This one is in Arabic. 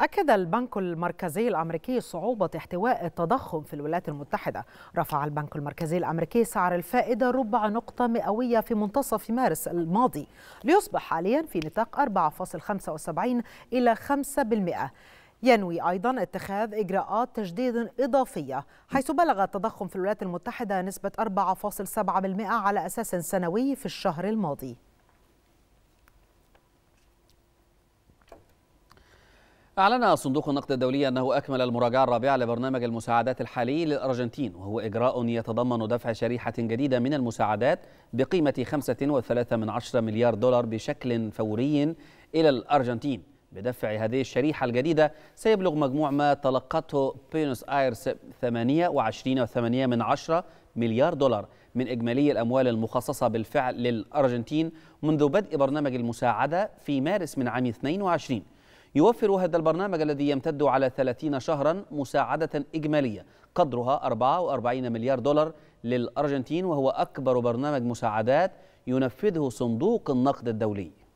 أكد البنك المركزي الأمريكي صعوبة احتواء التضخم في الولايات المتحدة رفع البنك المركزي الأمريكي سعر الفائدة ربع نقطة مئوية في منتصف مارس الماضي ليصبح حاليا في نطاق 4.75 إلى 5% ينوي أيضا اتخاذ إجراءات تجديد إضافية حيث بلغ التضخم في الولايات المتحدة نسبة 4.7% على أساس سنوي في الشهر الماضي أعلن صندوق النقد الدولي أنه أكمل المراجعة الرابعة لبرنامج المساعدات الحالي للأرجنتين وهو إجراء يتضمن دفع شريحة جديدة من المساعدات بقيمة 5.3 مليار دولار بشكل فوري إلى الأرجنتين بدفع هذه الشريحة الجديدة سيبلغ مجموع ما تلقته بينوس آيرس 28.8 من عشرة مليار دولار من إجمالي الأموال المخصصة بالفعل للأرجنتين منذ بدء برنامج المساعدة في مارس من عام 22 يوفر هذا البرنامج الذي يمتد على 30 شهرا مساعدة إجمالية قدرها 44 مليار دولار للأرجنتين وهو أكبر برنامج مساعدات ينفذه صندوق النقد الدولي